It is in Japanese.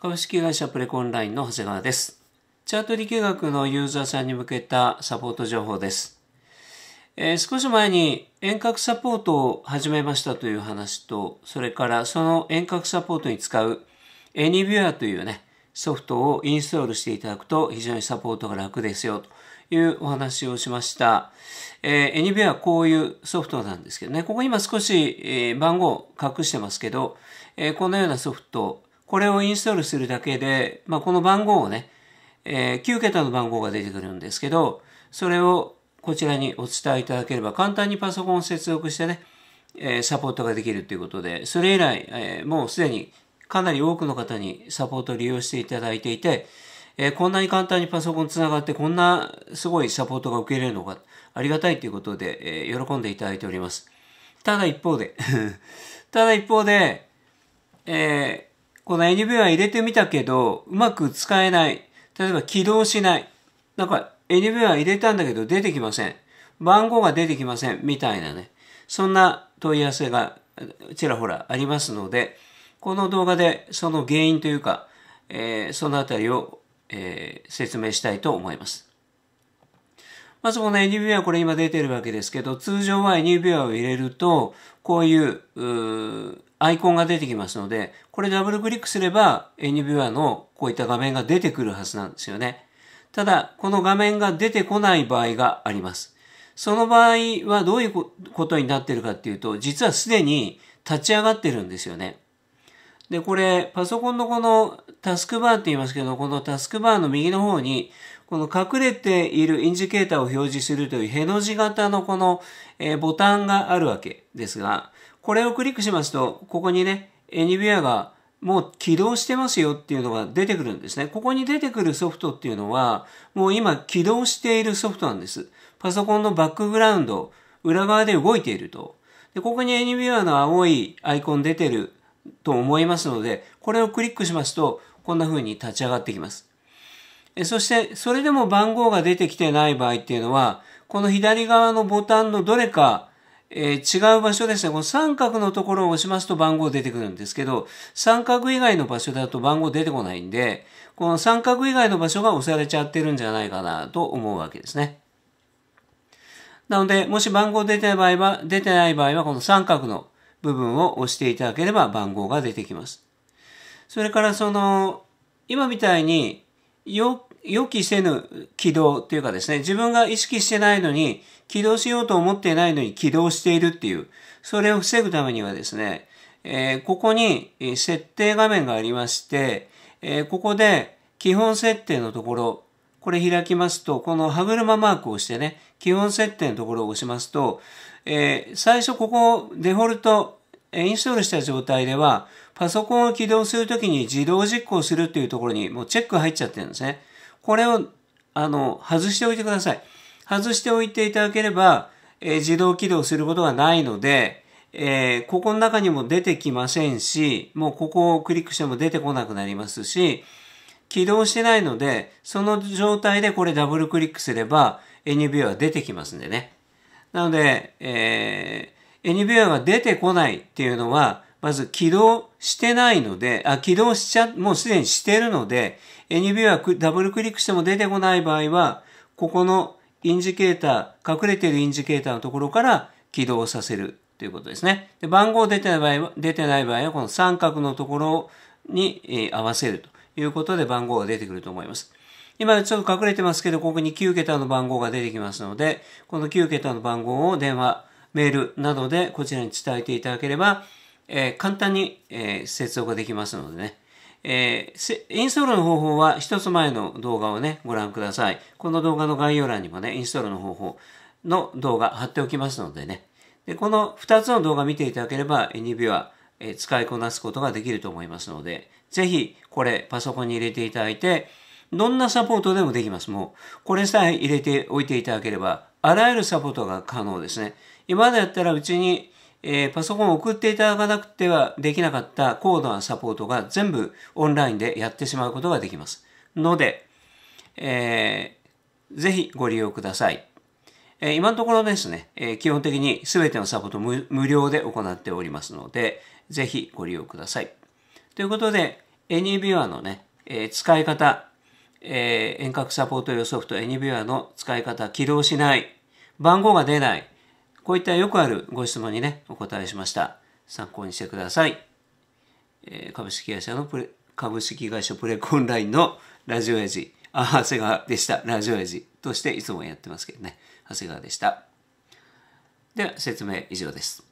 株式会社プレコンラインの長谷川です。チャート力学のユーザーさんに向けたサポート情報です。えー、少し前に遠隔サポートを始めましたという話と、それからその遠隔サポートに使う AnyViewer というね、ソフトをインストールしていただくと非常にサポートが楽ですよというお話をしました。えー、AnyViewer はこういうソフトなんですけどね、ここ今少し、えー、番号隠してますけど、えー、このようなソフト、これをインストールするだけで、まあ、この番号をね、えー、9桁の番号が出てくるんですけど、それをこちらにお伝えいただければ簡単にパソコンを接続してね、えー、サポートができるということで、それ以来、えー、もうすでにかなり多くの方にサポートを利用していただいていて、えー、こんなに簡単にパソコンつながってこんなすごいサポートが受けれるのか、ありがたいということで、えー、喜んでいただいております。ただ一方で ただ一方で、えこの NV は入れてみたけど、うまく使えない。例えば起動しない。なんか NV は入れたんだけど出てきません。番号が出てきません。みたいなね。そんな問い合わせがちらほらありますので、この動画でその原因というか、えー、そのあたりを、えー、説明したいと思います。まずこの NVI はこれ今出てるわけですけど、通常は NVI を入れると、こういう、うアイコンが出てきますので、これダブルクリックすれば n v i e w e r のこういった画面が出てくるはずなんですよね。ただ、この画面が出てこない場合があります。その場合はどういうことになってるかっていうと、実はすでに立ち上がってるんですよね。で、これ、パソコンのこのタスクバーって言いますけど、このタスクバーの右の方に、この隠れているインジケーターを表示するというへの字型のこの、えボタンがあるわけですが、これをクリックしますと、ここにね、a n y w r e がもう起動してますよっていうのが出てくるんですね。ここに出てくるソフトっていうのは、もう今起動しているソフトなんです。パソコンのバックグラウンド、裏側で動いていると。で、ここに a n y w r e の青いアイコン出てると思いますので、これをクリックしますと、こんな風に立ち上がってきます。そして、それでも番号が出てきてない場合っていうのは、この左側のボタンのどれかえー、違う場所ですね。この三角のところを押しますと番号出てくるんですけど、三角以外の場所だと番号出てこないんで、この三角以外の場所が押されちゃってるんじゃないかなと思うわけですね。なので、もし番号出てない場合は、出てない場合は、この三角の部分を押していただければ番号が出てきます。それから、その、今みたいに、予期せぬ起動というかですね、自分が意識してないのに、起動しようと思ってないのに起動しているっていう、それを防ぐためにはですね、えー、ここに設定画面がありまして、えー、ここで基本設定のところ、これ開きますと、この歯車マークを押してね、基本設定のところを押しますと、えー、最初ここデフォルト、インストールした状態では、パソコンを起動するときに自動実行するっていうところにもうチェック入っちゃってるんですね。これを、あの、外しておいてください。外しておいていただければ、えー、自動起動することがないので、えー、ここの中にも出てきませんし、もうここをクリックしても出てこなくなりますし、起動してないので、その状態でこれダブルクリックすれば、n v i a は出てきますんでね。なので、えー、n v i a が出てこないっていうのは、まず起動してないので、あ、起動しちゃ、もうすでにしてるので、NB はダブルクリックしても出てこない場合は、ここのインジケーター、隠れているインジケーターのところから起動させるということですね。で番号出てない場合は、出てない場合は、この三角のところに、えー、合わせるということで番号が出てくると思います。今ちょっと隠れてますけど、ここに9桁の番号が出てきますので、この9桁の番号を電話、メールなどでこちらに伝えていただければ、えー、簡単に、えー、接続できますのでね。えー、インストールの方法は一つ前の動画をね、ご覧ください。この動画の概要欄にもね、インストールの方法の動画貼っておきますのでね。で、この2つの動画見ていただければ、NB は、えー、使いこなすことができると思いますので、ぜひこれパソコンに入れていただいて、どんなサポートでもできます。もう、これさえ入れておいていただければ、あらゆるサポートが可能ですね。今までだったらうちにえー、パソコンを送っていただかなくてはできなかった高度なサポートが全部オンラインでやってしまうことができます。ので、えー、ぜひご利用ください。えー、今のところですね、えー、基本的に全てのサポート無無料で行っておりますので、ぜひご利用ください。ということで、AnyViewer のね、えー、使い方、えー、遠隔サポート用ソフト AnyViewer の使い方、起動しない、番号が出ない、こういったよくあるご質問にね、お答えしました。参考にしてください。えー、株式会社のプレ、株式会社プレコンラインのラジオエジ、あ、長谷川でした。ラジオエジとしていつもやってますけどね。長谷川でした。では、説明以上です。